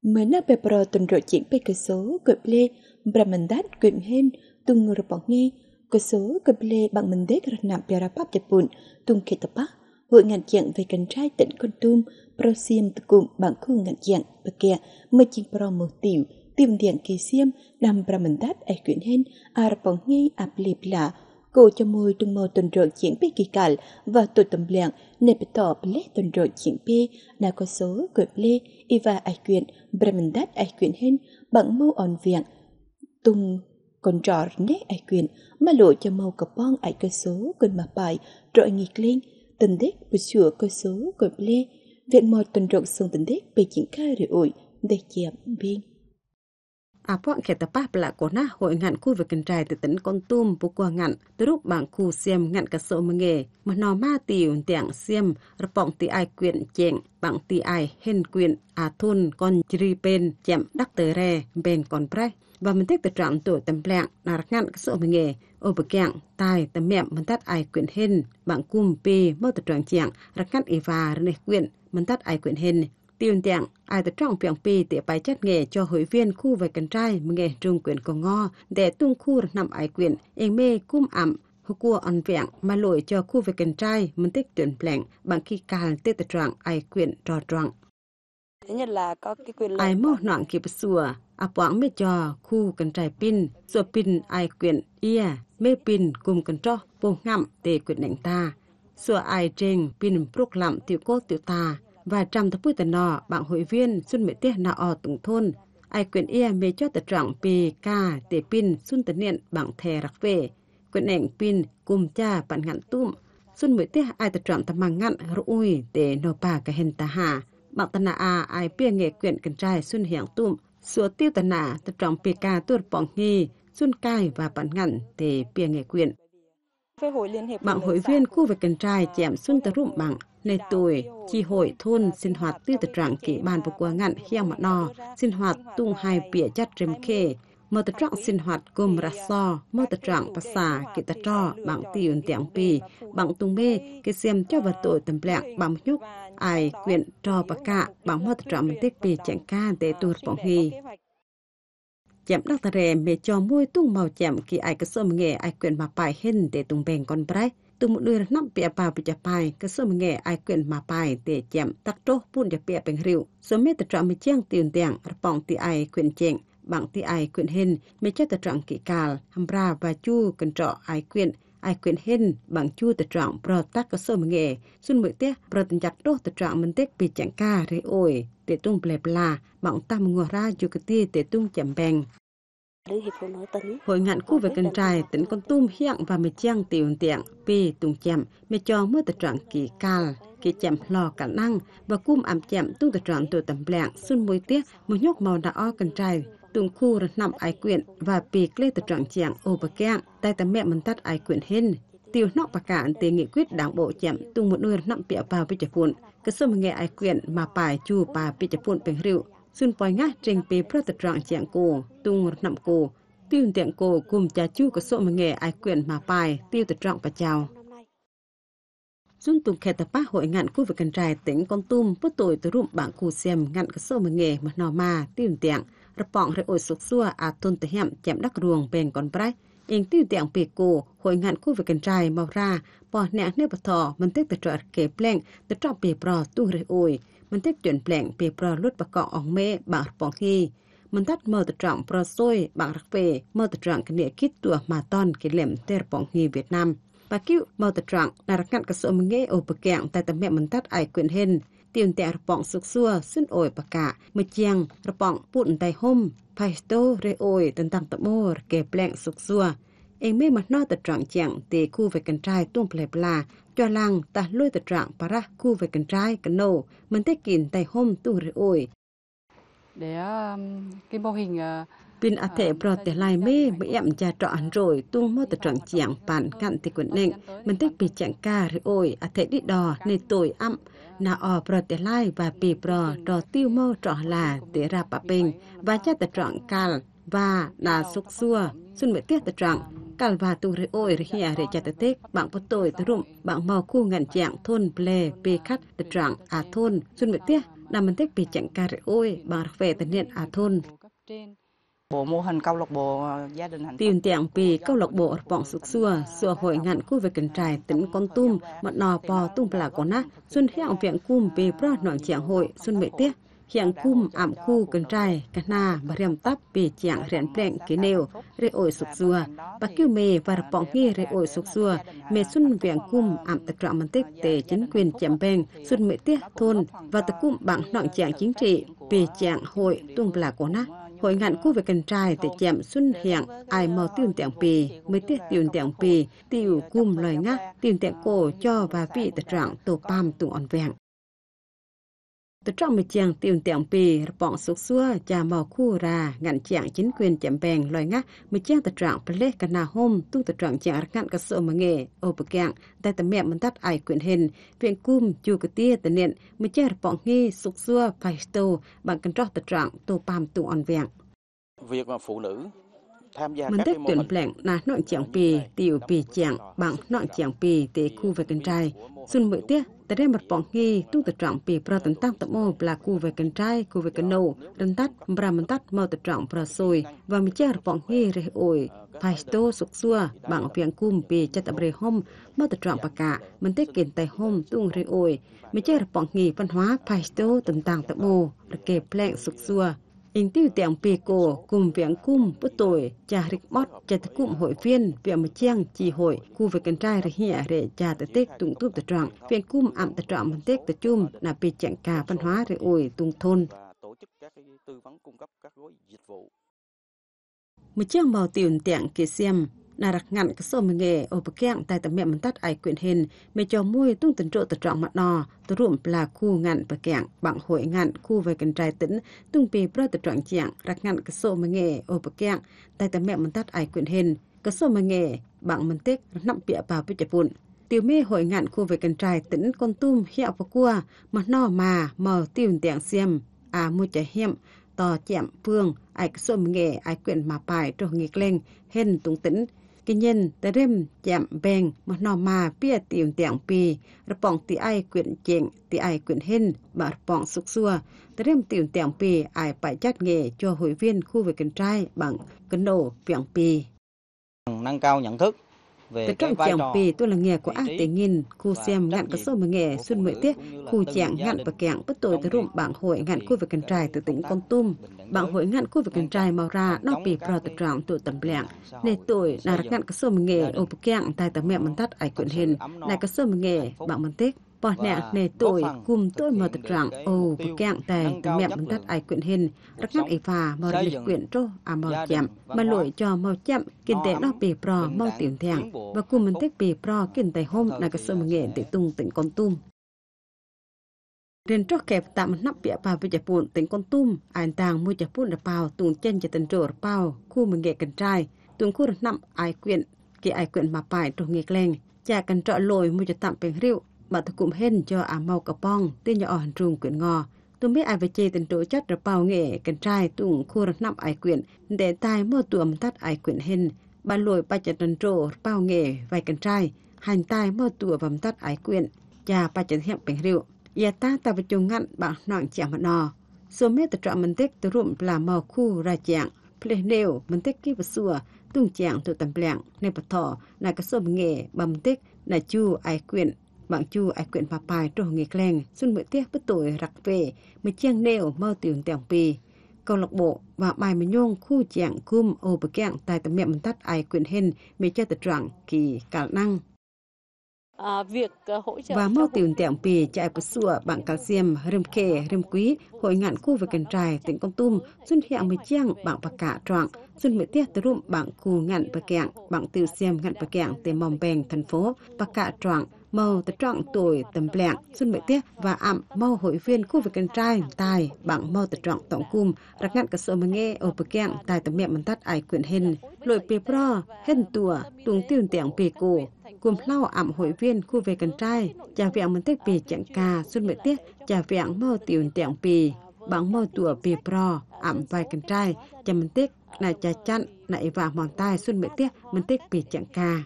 tuần cơ số Mana pepro tunrojin pe keso keble bỏ nghe cơ số keso keble bằng mình nạp đế nam piara pap Japun tung ketapa hội ngàn chuyện về cánh trai tỉnh con tum pro xiêm tự cụm bằng khu ngàn chuyện bậc kia mơ chinh pro một tiểu tìm điện kỳ xiêm đam bramendat ai quyển hen à bỏ nghe ap lip là cô cho kỳ và 500 500 ಗಿಕಾಲ್ ಮತ್ತು ತುಂಬ್ಲ್ಯಾಂಗ್ ನೆಪಿತ ಪ್ಲೇ ತೊಂಡ್ರ ಚಿಂಪೆ ನಾಕೋ ಸೋ ಕೊಬ್ಲೆ ಇವ ಐಕ್ವಿಯನ್ ai ಐಕ್ವಿಯನ್ ಹೆನ್ bằng mâu on viện tung còn trò né ai quyền mà lộ cho mâu cặp bong ai cơ số gần mà bài rồi nghịch lên tình đích bù sửa cơ số gần lê viện mò tuần rộng xuống tình đích bị triển ca rồi ủi để chèm biên tập kheta là pla na hội ngạn khu vực cần trai từ tỉnh con tum bu qua ngạn từ lúc bảng khu xem ngạn cả sổ mơ nghề mà nó ma tiểu tiảng xiêm rpong ti ai quyện chèn bảng ti ai hen quyện a thôn con chri pen chém đắc tờ re bên con prai và mình thích từ trạm tổ tầm lạng là rắc ngạn cái sổ mình nghề ô bờ kẹng tai tầm mẹm mình tắt ai quyển hình bạn cung pì mơ tự trọng chạng rắc ngạn ý e và rừng này quyển mình tắt ai quyển hình tiền dạng, ai đã trọng biển bì để bài chất nghề cho hội viên khu về cần trai mà nghề trung quyền cầu ngò để tung khu nằm ái quyền, yên mê cung ẩm, hồ cua ăn vẹn mà lỗi cho khu về cần trai mình tích tuyển lệnh bằng khi càng tê tật trọng ai quyền trò trọng. Nhất là có cái quyền Ai mô nọn kịp sùa, áp à quãng mê cho khu cần trai pin, sùa pin ai quyền ia, mê pin cùng cần cho bồ ngậm để quyền đánh ta. Sùa ai trên pin prúc lạm tiểu cốt tiểu ta, và trăm thập bùi tần nọ bạn hội viên xuân mỹ tiết nọ ở tổng thôn ai quyền ia mê cho tật trọng pì ca tề pin xuân tấn niệm bạn thè rạc về quyền ảnh pin cùng cha bạn ngạn tụm xuân mỹ tiết ai tật trọng tầm mang ngạn rũ ui tề nô bà cả hèn ta hà bạn tần nà à ai bia nghệ quyền cần trai xuân hiảng tụm sửa tiêu tần nà tật trọng pì ca tuột bỏng nghi xuân cai và bạn ngạn tề bia nghệ quyền bạn hội viên khu vực cần trai chạm xuân tà rụm bằng នៃទួយជីហួយធុនសិនហាត់ទីតត្រាំងគេបានប្រគួងាត់ហៀងម្ដងសិនហាត់ទុងហៃពីចាត់រឹមខេមកតត្រង់សិនហាត់គុំរសមកតត្រង់ភាសាគេតត្របាំងទីយនទាំងពីបាំងទុងមេគេសៀមចបតូតំប្លាក់បាំញុកអាយគៀនត្របកៈបាំងមកតត្រង់បន្តិចពីចង្ការតេទូរបងហីចាំដកតរេមេចមួយទុងមកចាំគេអាយកសុំងេអាយគៀនមកបាយហិនតេទុងបែងកនប្រៃ tumudurna pe apa pe japai kesumenge ai kwen mapai te jam tak toh pun ja pe peng riu summe te tra me chang tiun tiang rpong ti ai kwen cheng bang ti ai kwen hin me cha te trang ki kal hamra ba chu kan tro ai kwen ai kwen hin bang chu te trang pro tak kesumenge sun me te pro tin jak toh te trang men tek pe chang ka re oi te tung ple pla bang tam ngo ra ju ke ti te tung cham beng Hội ngạn khu về cần trài tỉnh con tum hiện và mê chang tiểu tiện pì tung chạm mê cho mưa tập trạng kỳ cal kỳ chạm lò cả năng và cung ảm chạm tung tập trạng tuổi tầm lạng xuân mùi tiết một nhóc màu đỏ o cần trài tung khu là nằm ai quyện và pì lê tập trạng chàng ô bà kẹn tay tấm mẹ mình tắt ai quyện hên tiêu nóc và cạn tiền nghị quyết đảng bộ chạm tung một nuôi nằm bẹo vào bịa chạp phun cơ sở mà nghe ai quyện mà bài chu bà bịa chạp phun bình rượu xuân poi nga trình pe pro ta trang chiang ko tung ngur nam ko tiêu tiện cô cùng cha chú có sổ mà nghề ai quyền mà bài tiêu tự trọng và chào xuân tùng khe tập bác hội ngạn khu vực cần trài tỉnh con tum bất tuổi từ rụm bảng cù xem ngạn cái sổ mà nghề mà nò mà tiêu tiện rập bọng rồi ổi sụp xua à tôn tới hẹm chém đắc ruồng bền con bách yên tiêu tiện bị cô hội ngạn khu vực cần trài màu ra bỏ nẹ nơi bật thọ mình tiếp tự trợ kể pleng tự trọng bề bò tu rồi ổi មិនទេជន់ផ្លែងពីប្រលុតបកអងមេ បាក់ពងហ៊ីមិនតាត់មើតត្រង់ប្រសុយបាក់រកពេមើតត្រង់គ្នាគិតទួម៉ាតនគិលឹមទេរពងហ៊ីវៀតណាមបាគីមើតត្រង់ណារកាត់កសុំងេអូបកាំងតែតមេមិនតាត់អៃគិនហិនទៀនតែរបងសុកសួរស៊ុនអុយបកាមួយជាង របងពួតអន្តែហុំផៃស្តូរេអុយតន្តាំតមូរកែប្លែងសុកសួរ em mê mặt nó tật trọng chẳng tề khu về cần trai tuôn pleb là cho làng ta lôi tật trọng ra khu về cần trai cần nô mình thấy kín tay hôm tu rồi ôi để um, cái mô hình ờ, pin à thể pro thể lai mê bị em cha trọ ăn rồi tuôn mô tật trọng chẳng bạn cặn thì quần nịnh mình thích bị chẳng ca rồi ôi à thể đi đò nên tội âm na o pro te lai và bị pro trò tiêu mơ trọ là tế ra bà bình và cha tật trọng cal và là xúc xua xuân mệt tiết tật trọng tu Calvature oi rhia re chatatek bang potoi trum bang mau khu ngàn chạng thôn ple pe khat the trang à thôn sun mệt tiếc đam mình thích bị chạng ca re oi bang về tận niên à thôn bộ mô hình câu lạc bộ ờ, gia đình hạnh tiền tiện vì câu lạc bộ bọn sục xua xua hội ngạn khu vực cần trải tỉnh con tum mận nò pò tum là con á xuân hẹn viện cung về pro nọn chạng hội xuân mệt tiếc hiện cung ảm khu cần trai cả na và rèm tắp về chạng rèn plẹng kế nêu rê ổi sục và kêu mề và rập bọng hi rê ổi sục xuân vẹn cung ảm tật rõ mân tích tề chính quyền chạm bèn xuân mệ tiết thôn và tật cung bằng nọn chạng chính trị về chạng hội tung là của nát hội ngạn khu về cần trai tại chạm xuân hiện ai màu tiền tiền pì mới tiết tiền tiền pì tiêu cung lời ngã tiền tiền cổ cho và vị tật trạng tổ pam tụng vẹn តត្រមជាងទៀមទាំងពីរបងសុកសួរចាមកគូរាងាន់ជាងជីនគឿនចាំបែងលយងះមជាងតត្រងប្រលេះកណាហុំទូតត្រងជាងរកាត់កសុមងេអូបកាំងតែតមៀមមិនតាត់អៃគឿនហិនវៀងគុំជូកទាតនិតមជាងរបងងេសុកសួរបៃស្តូបានកន្ត្រោះតត្រងទូប៉ាមទូអនវៀងវាកមកហ្វូនៅមិនទឹក tuyển blank na nọ chẳng pì tiêu pì chẳng bằng nọ chẳng pì tế khu về cần trai xuân mượn tiếc tại đây mặt bóng nghi tu tự trọng pì pro tấn tăng tậm ô là khu về cần trai khu về cần nâu đơn tắt bra mần tắt mau tự trọng pro sôi và mình chơi bóng nghi rê ôi phải tô sục xua bằng phiền cung pì chất tập rê hôm mau tự trọng bạc cả mình tết kiện tay hôm tung rê ôi mình chơi bóng nghi văn hóa phải tô tấn tăng tậm ô là kề blank sục xua in tiêu tiền pì cổ cùng viện cung bất tuổi trà rịch bót trà tự cụm hội viên viện một chiang chỉ hội khu vực cần trai rịch hẹ để trà tự tết tụng tụp tự trọng viện cung ảm tự trọng bằng tết tự chung là pì trạng cả văn hóa rịch ủi tung thôn tổ chức các tư vấn cung cấp các gói dịch vụ một chương bảo tiền tiện kia xem nà đặc ngặn cái sơ mình nghề ở kẹng tại tầm mẹ mình tắt ai quyện hình mẹ cho mui tung tình trộn tật trọng mặt nò tớ rụm là khu ngặn bậc kẹng bằng hội ngặn khu về cần trai tĩnh tung bì bơ tật trọng chẹng đặc ngặn cái sơ mình nghề ở kẹng tại tầm mẹ mình tắt ai quyện hình cái sơ mình nghề bằng mình tích nặng bịa vào bít chẹp vụn tiêu mê hội ngạn khu về cần trai tỉnh con tum hiệu và cua mà no mà mờ tiêu tiện xiêm à mua trẻ hiểm tò chẹm phương ai xôm nghệ ai quyện mà bài trò nghịch lên hên tung tỉnh cái nhân tới rêm chạm bèn mà nò mà bia tiệm tiệm pì rập bọn tì ai quyện chệnh tì ai quyện hên bà rập bỏng sục xua tới rêm tiệm tiệm pì ai phải chát nghề cho hội viên khu vực cần trai bằng cấn đồ tiệm pì nâng cao nhận thức Tất cả chẳng bì tôi là nghề của ác tế nghìn, khu xem ngạn có sơ mà nghề xuân mười tiết, khu chạng ngạn và kẹng bất tội tới rụm bảng hội ngạn khu về cần trài từ tỉnh Con Tum. Bảng hội ngạn khu về cần trài màu ra, nó bì pro tự trọng tụ tầm lẹng. Này tội là ngạn có sơ mà nghề, ô bức kẹng, tài tầm mẹ mắn tắt ải quyện hình, này có sơ mà nghề, bảng mắn tích. Pohnak nè tội cùng tôi mở tật rằng ồ bực kẹng tè từ mẹ bằng tắt ai quyện hình rắc nát ấy phà mở lịch quyện trô à mở chậm mà lỗi cho mở chậm kinh tế nó bì pro mau tiền thẹn và cùng mình thích bì pro kinh tế hôm là cơ sở mà nghệ để tung tỉnh con tum Rên tróc kẹp tạm nắp bịa vào với chạp bụn tỉnh con tum, anh tàng mua chạp bụn đạp bao tùng chân cho tình trổ bao khu mình nghệ cần trai, tùng khu được nằm ai quyện, kỳ ai quyện mà bài trổ nghề lên, chả cần trọ lồi mua cho tạm bèn rượu, bà tôi cũng hên cho à mau cà bong tên nhỏ hòn trùng quyển ngò tôi biết ai về chê tình chỗ chất rồi bao nghệ cần trai tụng khu rắn nằm ai quyển để tai mua tuồng tắt ai quyển hên bà lùi ba chân tình chỗ bao nghệ vài cần trai hành tai mơ tùa vầm tắt ai quyển cha ba chân hẹn bình rượu và dạ ta ta vào chung ngăn bà nọn chẹo mà nò số mê tự trọ mình tích tôi rụm là mò khu ra chạng ple nêu mình tích kia bà xùa tung chạng tụ tầm lạng nên bật thỏ là cái số nghệ bầm tích là chu ai quyển bạn chu ai quyện bà bài trổ nghịch lèng xuân bữa tiếc bất tuổi rạc về mà chiang nêu mơ tiền tèng pì câu lạc bộ và bài mà nhung khu chạng cum ô bờ kẹng tại tầm miệng mình tắt ai quyện hình mê cho tật trạng kỳ cả năng À, việc uh, hỗ trợ và mâu tiền tiệm pì chạy bờ sụa bạn cá xiêm rơm khê rơm quý hội ngạn khu về cần trài tỉnh con tum xuân hiệu mới chiang bạn bạc cả trọn xuân mười tiết tới rụm bạn cù ngạn bạc kẹng bạn tự xiêm ngạn bạc kẹng tới mòm bèn thành phố bạc cả trọn màu tập trọng tuổi tầm lẹn xuân bảy tiết và ảm màu hội viên khu vực cần trai tài bằng màu tập trọng tổng cùm đặc ngạn cả sợ mà nghe ở bờ kẹn tài tầm miệng mình tắt ai quyển hình lội bì pro hình tùa tuồng tiêu tiện bì cổ cùng lao ảm hội viên khu về cần trai chả vẹn mình tiết bì chẳng cà xuân bảy tiết chả vẹn màu tiêu tiện bì bằng màu tùa bì pro ảm vài cần trai chả mình tiết là chả chặn lại và mòn tai xuân bảy tiết mình tiết bì chẳng cà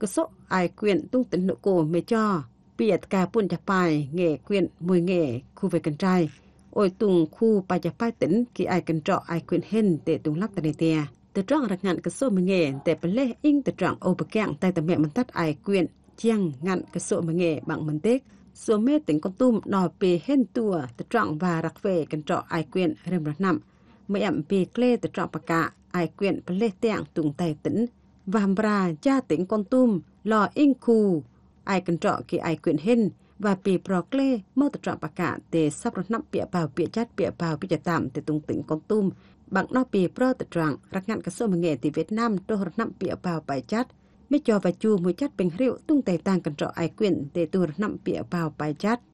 ก็โซไอเกวียนตุ้งตินนุโกเมจอเปียดกาปุ่นจะไปเง่เกวียนมวยเง่คู่ไปกันใจโอ้ยตุงคู่ไปจะไปตินกี่ไอกันเจาะไอเกวียนเห็นเตะตุงลับตะเนเตียแต่จ้องรักงานก็โซมเง่แต่เป็นเล่อิงแต่จ้องโอปะแกงแต่แต่แม่มันตัดไอเกวียนเจียงงานก็โซมเง่บังมันเต็กส่วนเมติงกตุ้มนอเปเห็นตัวแต่จ้องบารักเวกันเจาะไอเกวียนเริ่มระนำไม่อ่ำเปเกลแต่จ้องปะกะไอเกวียนเป็นเล่เตียงตุงไตติน và Vàm ra cha tỉnh con tum, lò in khu. Ai cần trọ kì ai quyện hình, và bị bò lê mơ tập trọng bạc cả để sắp rốt nắp bịa bào bịa chát bịa bào bịa tạm để tung tỉnh con tum. Bằng nó bị bò tập trọng, rắc ngạn cả sơ mà nghệ thì Việt Nam đô rốt nắp bịa bào bài chát. mới cho và chu mùi chát bình rượu tung tay tàng cần trọ ai quyện để tù rốt nắp bịa bào bài chát.